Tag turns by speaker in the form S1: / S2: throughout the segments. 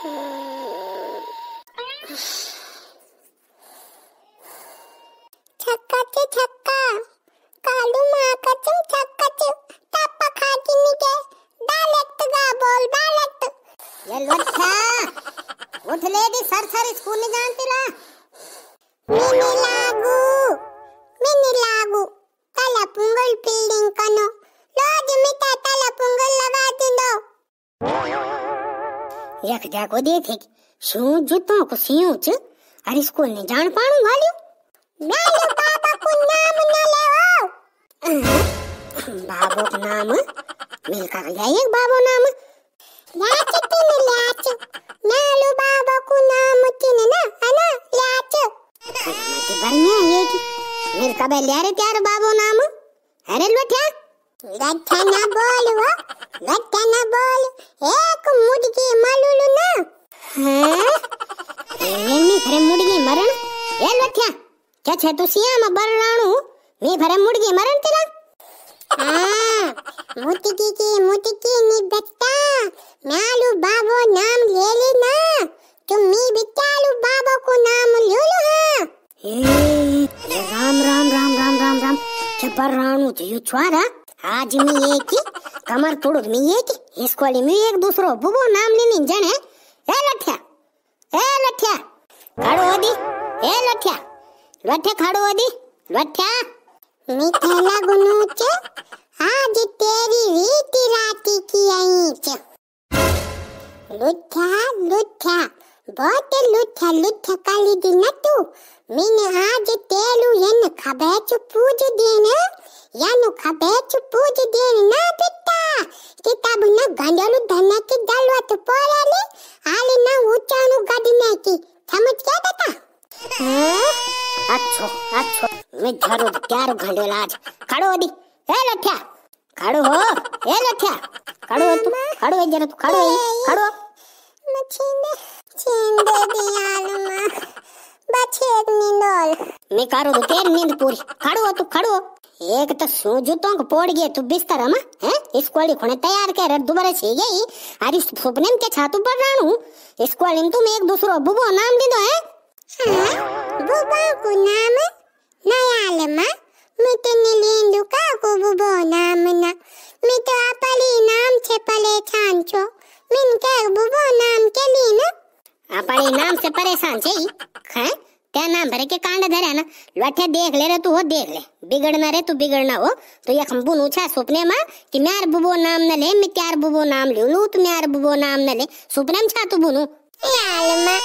S1: छक्कच छक्का कालू माँ कचम छक्कच तापा खाटी निके डालेक्ट गा बोल डालेक्ट ये लच्छा उठ लेडी सर सर स्कूल नहीं जानती ला मिनी लागू मिनी लागू तला पुंगल बिल्डिंग कनो यख जाको देखे सू जूतो को सियो च अरे स्कूल ने जान पाणु वालियो गालो बाबा को नाम न ना लेओ बाबू को नाम मिल का गया एक बाबू नाम लाच तीन लाच नालो बाबा को नाम तीन ना अना लाच मत बरने ये की मिल का बैल रे प्यार बाबू नाम अरे लठा लठा ना बोलो वो ना बोलो छे तू सिया में કે છેતુ સિયામાં બરરાણું મે ભરે तेरा हां मोती की की मोती की नी बेटा નાલુ बाबो नाम ले ले ना तुम मी बिचालू बाबो को नाम लो हां ये राम राम राम राम राम राम चपर राणू थियो छुआरा आज मी एक ही कमर तोड़ मी एक ही इसको ले मी एक दूसरो बुबो नाम ले नी जाने ए लठिया ए लठिया खड़ो हो ए लठिया ರೊಟ್ಟೆ ಖಾಡು ಓದಿ ರೊಟ್ಟೆ ಮಿಥನ ಗುನುಚ ಆಜ ತೇರಿ ರೀತಿ ರಾತಿ ಕಿ ಐಚ लुठ्या लुठ्या बहुत लुठ्या लुठ्या काली दी दिन तू मिन आज तेलू यन खबेच पूज देन यन खबेच पूज देन ना पिता किताब न गंडलू धन की दलवत पोरेली आली न ऊंचानु गडने की समझ गया बेटा अच्छो अच्छो मैं झाड़ू क्यारो घंडेला लाज खड़ो अभी ए लठ्या खड़ो हो ए लठ्या खड़ो हो तू खड़ो है जरा तू खड़ो है खड़ो मैं छींदे छींदे दियालो मां बछेद निंदोल मैं कारो तो तेरी नींद पूरी खड़ो हो तू खड़ो एक तो सो जूतों को पोड़ गए तू बिस्तर हम हैं इस कोली खोने तैयार कर दोबारा से गई अरे सुपने में के छातु पर रानू इस कोली में तुम एक दूसरो बुबो नाम दे दो हैं బుబాకు నామ నయాలమ మితనిలిందుకాకు బుబో నామన మిత అపలి నామ చెప్పలే ఛాంచో మిన్కే బుబో నామ కెలిన अपने नाम से परेशान छे हैं क्या नाम भरे के कांड धरे ना लठे देख ले रे तू हो देख ले बिगड़ना रे तू बिगड़ना हो तो ये खम्बू नूछा सपने में कि म्यार बुबो नाम न ले मैं त्यार बुबो नाम ले लू तू म्यार बुबो नाम न ले सपने में छा तू बुनू लाल मां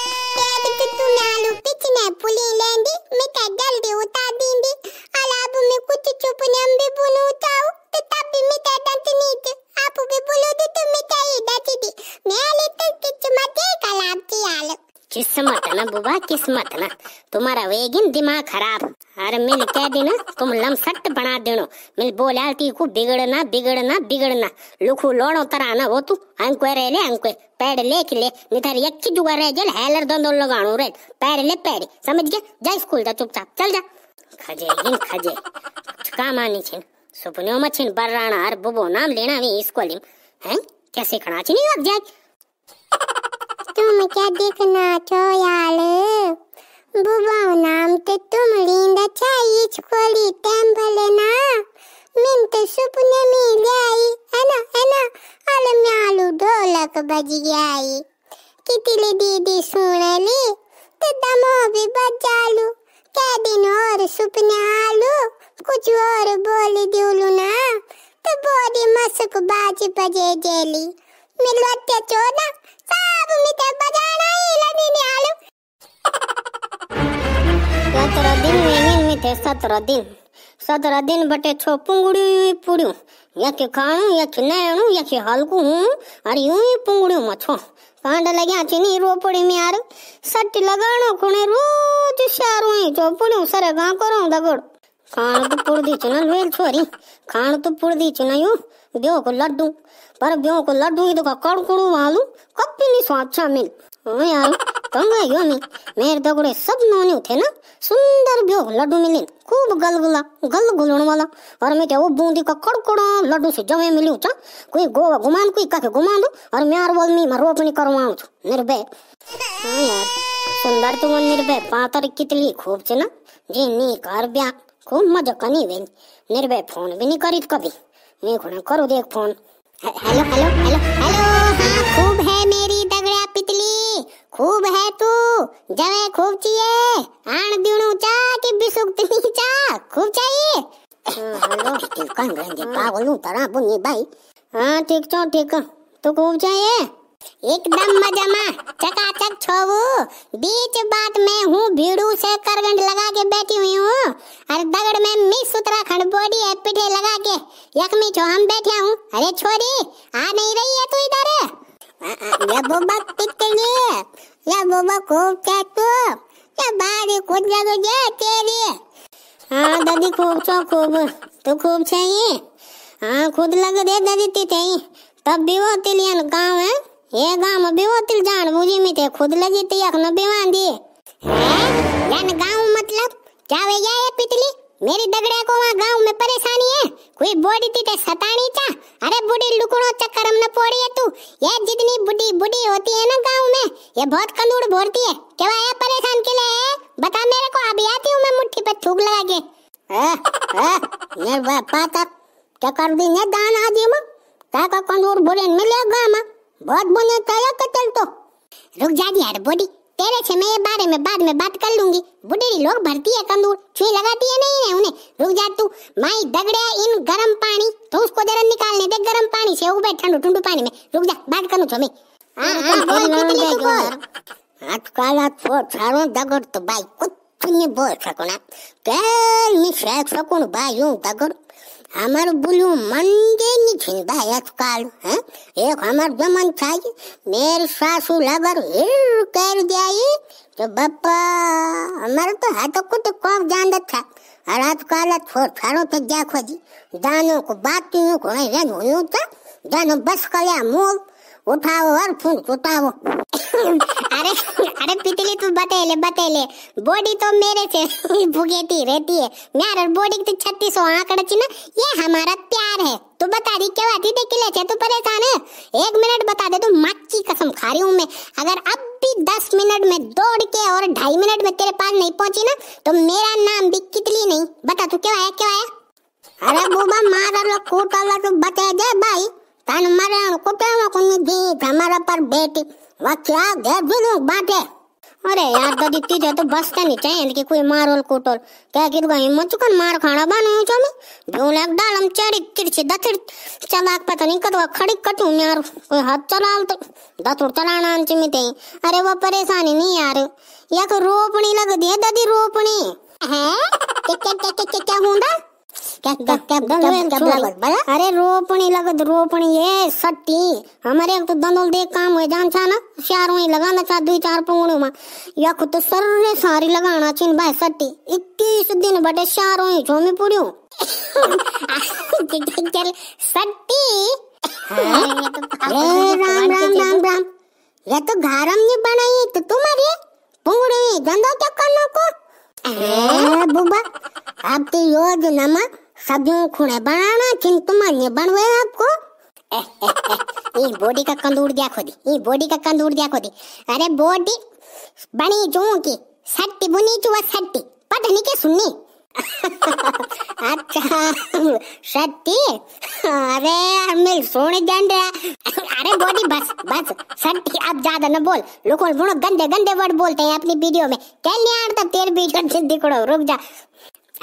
S1: నాలు పిచ్చిన పులిలేండి మీ తెడ్డల్ది ఉతాదింది అలాబు మీ కుచ్చు చూపు నంబి బునుతావు తప్పి మీ తెడ్డంతి నీతి ఆపు బిబులుది తుమ్మి తయి దతిది మేలి తుక్కిచ్చు మధ్య కలాప్ చేయాలి किस्मत ना बुबा किस्मत ना तुम्हारा वेगिन दिमाग खराब अरे मिल कह देना तुम लम सट बना देनो मिल बोला ती को बिगड़ना बिगड़ना बिगड़ना लुखू लोड़ो तरह ना वो तू अंकुए रे ले अंकुए पैड ले के ले निधर एक की जुगा रे जल हैलर दो दो लगाणो रे पैड ले पैड समझ गया जा स्कूल जा चुपचाप चल जा खजे इन खजे काम आनी छिन सुपने में छिन बर्राना हर बुबो नाम लेना वे स्कूल में हैं कैसे खणा छिन यार जाए तुम क्या देखना चो यार बुबाओ नाम तो तुम लींद छाई छकोली तेम भले ना मिन तो सपने में है ल्याई अना अना अल म्यालू ढोलक बज गई कितली दीदी सुन ली तो दमो भी बजालू क्या दिन और सपने आलू कुछ और बोल दिलू ना तो बॉडी मस्क बाज बजे जेली मिलवते चोदा थे सत्रह दिन सत्रह दिन बटे छो पुंगड़ी या के पुड़ियों या के यख या के हल्कू हूं अरे यूं ही म छो कांड लग्या चिनी रोपड़ी में यार सट लगाणो कुने रोज शारू ही चोपड़ियों सरे गा करो दगड़ खाण तो पुड़दी चुना वेल छोरी खाण तो पुड़दी चुना यूं ब्यो को लड्डू पर ब्यो को लड्डू ही तो कड़कुड़ू वालू कब भी नहीं मिल ओ यार कंगा यो नी मेरे दगड़े सब नोनी उठे ना सुंदर ब्यो लड्डू मिली खूब गलगुला गल गुलण वाला और मैं क्या वो बूंदी का कड़कड़ा लड्डू से जमे मिली चा कोई गोवा घुमान कोई कहे घुमान दो और मैं यार बोल मी मैं रोपनी करवाऊ छु निर्भय हाँ यार सुंदर तुम निर्भय पातर कितली खूब छे ना जी नी कर ब्या खूब मजा कनी वे निर्भय फोन भी नहीं करी कभी मैं खुना करू देख phone hello hello hello hello हाँ खूब है मेरी खूब है तू जवे खूब चाहिए आन दिणु चा कि बिसुक्तनी चा खूब चाहिए हेलो हाँ, ठीक हाँ, हाँ। कौन गंजे पागल हूं तरा बुनी भाई हां ठीक छो ठीक तो खूब चाहिए एकदम मजा में चकाचक छोवो बीच बात में हूँ भीड़ू से करगंड लगा के बैठी हुई हूँ अरे दगड़ में मिस खंड बॉडी है पिठे लगा के यखमी छो हम बैठे हूँ अरे छोरी आ नहीं रही है तू इधर ये बोबा तितली ये बोबा खूब चाटू ये बारी खूप जागो जे तेरी हाँ दादी खूब छो खूब तू खूब चाहिए हाँ खुद लग दे दादी ती चाहिए तब भी वो तिलियन गाँव है ये गाँव में भी वो तिल जान बुझी मिते खुद लगी थी अखन बेवान दी है गाँव मतलब क्या हो गया ये पितली मेरी दगड़े को वहाँ गाँव में परेशानी है कोई बॉडी ते सतानी चा अरे बुढ़ी लुकड़ो चक्कर हमने पड़ी है तू ये जितनी बुढ़ी बुढ़ी होती है ना गांव में ये बहुत कंदूर भरती है क्या वाया परेशान के लिए बता मेरे को अभी आती हूँ मैं मुट्ठी पे थूक लगा के ये ए, ये पाता क्या कर दी ये दान आदि में का का कंदूर बुढ़े मिले गांव में बहुत बुने तया कतल तो रुक जा दी यार बॉडी तेरे से मैं ये बारे में बाद में बात कर लूंगी बुढ़ेरी लोग भरती है कंदूर छुई लगाती है नहीं है उन्हें रुक जा तू माई दगड़े इन गरम पानी तो उसको जरा निकालने दे गरम पानी से उबे ठंडू ठंडू पानी में रुक जा बात करूं तो मैं आजकल छोरो दगड़ तो भाई कुछ नहीं बोल सको ना कैल नहीं सह सको भाई यूं दगड़ আমার বুলু মন্দে নিছিন দায়ত কাল হ্যাঁ এক আমার জমন ছাই মের सासू लगर हिर कर जाई तो बप्पा हमारे तो हाथों को तो कौन जान था रात काला छोड़ छाड़ो तो जा खोजी दानों को बातियों को रहन हुई था दानों बस कल्या मोल उठाओ और फूल उठाओ अरे अरे पितली तू बतेले बतेले बॉडी तो मेरे से भुगेती रहती है और बॉडी की तो छत्तीस सौ आंकड़ ना ये हमारा प्यार है तू बता दी क्या बात है ले से तू परेशान है एक मिनट बता दे तू मत की कसम खा रही हूँ मैं अगर अब भी दस मिनट में दौड़ के और ढाई मिनट में तेरे पास नहीं पहुंची ना तो मेरा नाम भी कितली नहीं बता तू क्या है क्या है अरे बुबा मार मारा कूटा तू बता दे भाई तन मरण कुटे कुंजी धमर पर बेटी वह क्या गैर भी बात है अरे यार तो दिखती तुझे तो बस बसता नहीं चाहिए कि कोई मारोल कोटोल क्या कि तुका हिम्मत चुकन मार खाना बने हो लग डाल हम चेड़ी तिरछे दथिर चलाक पता नहीं कदवा खड़ी कटू यार कोई हाथ चलाल तो दथुर चलाना अंच में ते अरे वो परेशानी नहीं यार यक तो रोपनी लग दी दादी रोपनी है क्या क्या क्या क्या क्या हुंदा अरे रोपणी लगत रोपणी ये सट्टी हमारे तो दंदोल देख काम हुए जान छा ना चार वही लगाना छा दो चार पंगड़ों में या खुद तो सर्रे सारी लगाना चिन भाई सट्टी इक्कीस दिन बटे चार वही झोमी पुड़ियो सट्टी हाँ। ये तो राम राम राम राम ये तो घारम ने बनाई तो तुम्हारी पुंगड़ी धंधा क्या करना को ए हाँ। बुबा अब तो योजना में सब यूं खूणे बनाना चिंतु मान्य बनवे आपको ये बॉडी का कंदूर दिया खोदी ये बॉडी का कंदूर दिया खोदी अरे बॉडी बनी चू की सट्टी बुनी चू सट्टी पता नहीं क्या सुननी अच्छा सट्टी अरे मैं सोने जंड अरे बॉडी बस बस सट्टी अब ज्यादा ना बोल लोगों गंदे गंदे वर्ड बोलते हैं अपनी वीडियो में कह नहीं यार तब तेरे वीडियो दिखड़ो रुक जा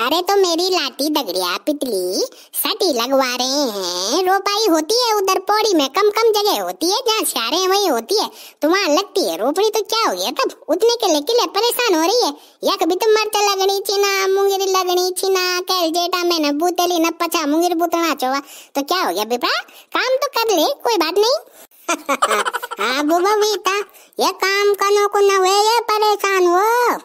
S1: अरे तो मेरी लाठी दगड़िया पिटली सटी लगवा रहे हैं रोपाई होती है उधर पौड़ी में कम कम जगह होती है जहाँ सारे वही होती है तो वहाँ लगती है रोपड़ी तो क्या हो गया तब उतने के लिए किले परेशान हो रही है या कभी तो मर्च लगनी छीना मुंगेरी लगनी छीना कैल जेटा में न बूतेली न पछा मुंगेर बूतना चोवा तो क्या हो गया बेटा काम तो कर ले कोई बात नहीं हाँ बुबा बीता ये काम करो को न हुए परेशान हो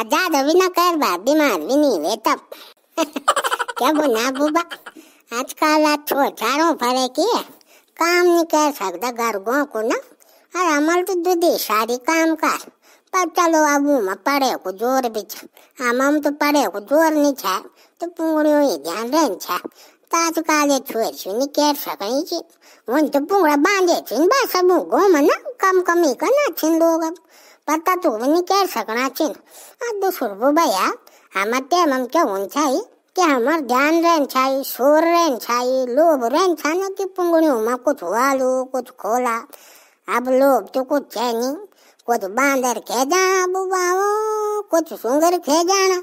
S1: आजाद अभी ना कर बा बीमार भी नहीं वे तब तो- क्या बुना बुबा आजकल आज छोटारो भरे की है काम नहीं कर सकता गर्गों को ना और अमल तो दूधी सारी काम कर पर चलो अब में पढ़े को जोर भी छ हम तो पड़े को जोर नहीं छ तो पूरियों ही ध्यान रहन छ ताज तो काले छोर छु नहीं कर सकई छी उन तो पुंगड़ा बांधे छिन बस अब घूम ना कम कमी करना छिन लोग अब पता तो ಪತ್ತಾತು ನಿಕೆ ಸಕಣಾಚಿನ್ ಅದು ಸುರ್ಬು ಭಯ हमते हम के उनछाई के हमार ध्यान रहन छाई शोर रहन छाई लोभ रहन छाना की पुंगड़ी में कुछ हुआ लो कुछ खोला अब लोभ तो कुछ है नहीं कुछ बांदर खे जाना बुबाओ कुछ सुंगर खे जाना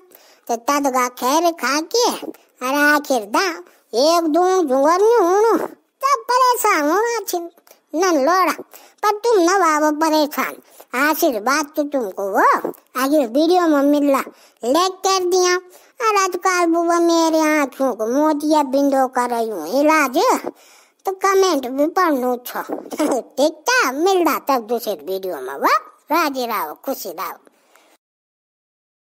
S1: तो तदगा खैर खा के अरे आखिर दा एक दो जुगर नहीं हूँ तब परेशान होना छिन नन लोड़ा पर तुम न वाव परेशान आशीर्वाद तो तुमको वो आगे वीडियो में मिला लाइक कर दिया और आजकल बुआ मेरे आँखों को मोतिया बिंदो कर रही हूँ इलाज तो कमेंट भी पढ़ू छो ठीक था मिल रहा तब दूसरे वीडियो में वो राजी राव खुशी राव